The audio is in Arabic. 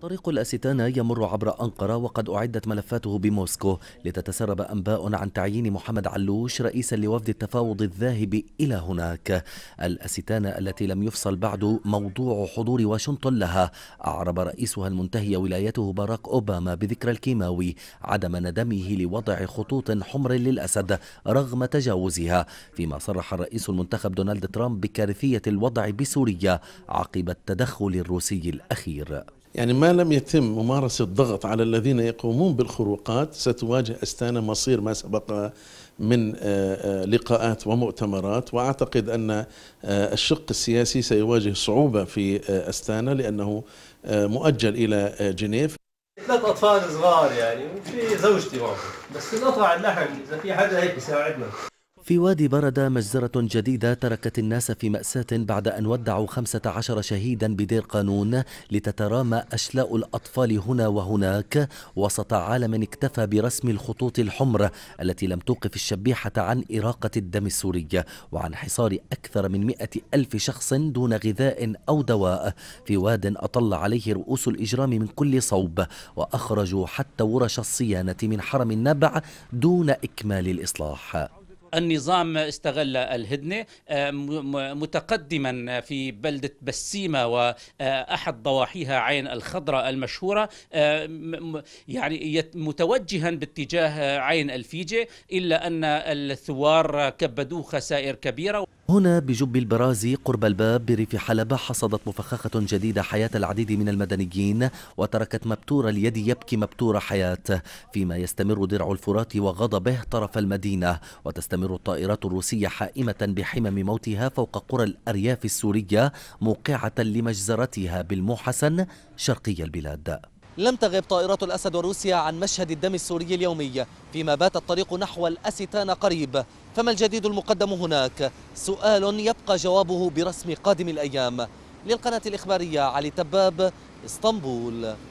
طريق الأستانا يمر عبر أنقرة وقد أعدت ملفاته بموسكو لتتسرب أنباء عن تعيين محمد علوش رئيسا لوفد التفاوض الذاهب إلى هناك الأستانا التي لم يفصل بعد موضوع حضور واشنطن لها أعرب رئيسها المنتهي ولايته باراك أوباما بذكرى الكيماوي عدم ندمه لوضع خطوط حمر للأسد رغم تجاوزها فيما صرح الرئيس المنتخب دونالد ترامب بكارثية الوضع بسوريا عقب التدخل الروسي الأخير يعني ما لم يتم ممارسة الضغط على الذين يقومون بالخروقات ستواجه أستانا مصير ما سبق من آه، آه، لقاءات ومؤتمرات وأعتقد أن آه، الشق السياسي سيواجه صعوبة في أستانا لأنه مؤجل إلى جنيف ثلاث أطفال صغار يعني وفي زوجتي برضه بس نقطع اللحم إذا في حدا هيك بيساعدنا في وادي بردة مجزرة جديدة تركت الناس في مأساة بعد أن ودعوا 15 شهيدا بدير قانون لتترامى أشلاء الأطفال هنا وهناك وسط عالم اكتفى برسم الخطوط الحمر التي لم توقف الشبيحة عن إراقة الدم السوري وعن حصار أكثر من 100 ألف شخص دون غذاء أو دواء في واد أطل عليه رؤوس الإجرام من كل صوب وأخرجوا حتى ورش الصيانة من حرم النبع دون إكمال الإصلاح النظام استغل الهدنة آه، متقدما في بلدة بسيمة وأحد ضواحيها عين الخضراء المشهورة آه، يعني متوجها باتجاه عين الفيجة إلا أن الثوار كبدوه خسائر كبيرة هنا بجب البرازي قرب الباب بريف حلب حصدت مفخخة جديدة حياة العديد من المدنيين وتركت مبتور اليد يبكي مبتور حياة فيما يستمر درع الفرات وغضبه طرف المدينة وتستمر الطائرات الروسية حائمة بحمم موتها فوق قرى الأرياف السورية موقعة لمجزرتها بالمحسن شرقي البلاد لم تغب طائرات الأسد وروسيا عن مشهد الدم السوري اليومي فيما بات الطريق نحو الأستان قريب فما الجديد المقدم هناك؟ سؤال يبقى جوابه برسم قادم الأيام للقناة الإخبارية علي تباب اسطنبول